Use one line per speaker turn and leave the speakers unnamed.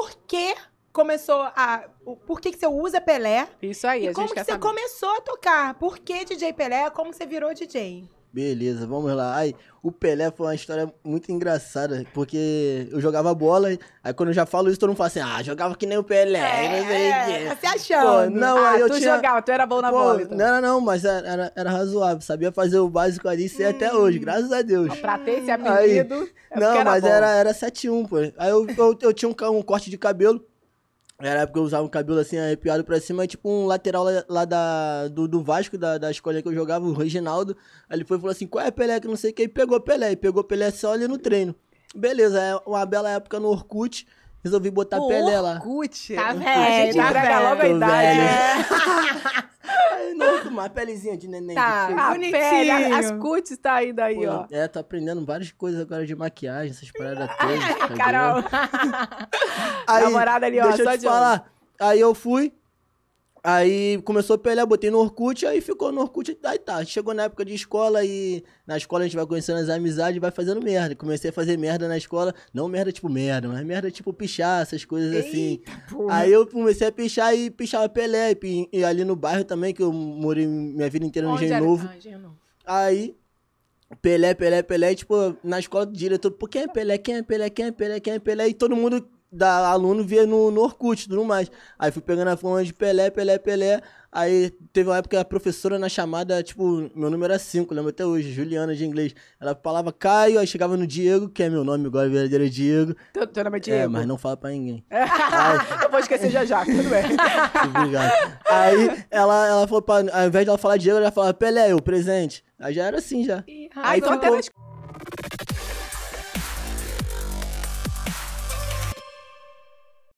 por que começou a. Por que, que você usa Pelé? Isso aí, e a gente como que você começou a tocar? Por que DJ Pelé? Como você virou DJ? Beleza, vamos lá. Aí, o Pelé foi uma história muito engraçada, porque eu jogava bola, aí quando eu já falo isso, todo mundo fala assim, ah, jogava que nem o Pelé, é, não sei o quê. Você é, tá achando. Pô, não, ah, aí eu tu tinha... jogava, tu era bom na Pô, bola. Então. Não, não, mas era, era, razoável, sabia fazer o básico ali, sei hum. até hoje, graças a Deus. Pra ter esse apelido, aí, é Não, era mas bom. era, era 7-1, pô. Aí eu, eu, eu tinha um, um corte de cabelo, era porque eu usava o cabelo assim, arrepiado pra cima, tipo um lateral lá, lá da, do, do Vasco, da, da escola que eu jogava, o Reginaldo. Aí ele foi e falou assim, qual é Pelé, que não sei quem, pegou Pelé, e pegou Pelé só ali no treino. Beleza, é uma bela época no Orkut, resolvi botar o Pelé Orkut. lá. Orkut? Tá velho, a gente tá entrega velho. logo a idade. É. uma pelezinha de neném. Tá, de a bonitinho. Pele, as cutis tá indo aí, Pô, ó. É, tô aprendendo várias coisas agora de maquiagem, essas paradas todas. Tá Carol. aí, Namorada ali, ó, deixa eu te de falar. Onde? Aí eu fui, Aí começou a pelear, botei no Orkut, aí ficou no Orkut, aí tá. Chegou na época de escola e na escola a gente vai conhecendo as amizades e vai fazendo merda. Comecei a fazer merda na escola, não merda tipo merda, mas merda tipo pichar, essas coisas assim. Eita, assim. Porra. Aí eu comecei a pichar e pichava Pelé, e, e, ali no bairro também, que eu morei minha vida inteira no Onde Engenho ah, Novo. Aí Pelé, Pelé, Pelé, tipo, na escola do diretor, pô, quem é Pelé, quem é Pelé, quem é Pelé, quem é Pelé, e todo mundo da aluno via no, no Orkut e tudo mais. Aí fui pegando a fama de Pelé, Pelé, Pelé. Aí teve uma época que a professora na chamada, tipo, meu número era é 5, lembro até hoje, Juliana de inglês. Ela falava Caio, aí chegava no Diego, que é meu nome agora, verdadeiro então, então é Diego. Teu, teu nome é Diego? É, mas não fala pra ninguém. aí... Eu vou esquecer já já, tudo bem. Obrigado. Aí ela, ela falou, pra, ao invés de ela falar Diego, ela falava Pelé, o presente. Aí já era assim já. Ih, aí então até na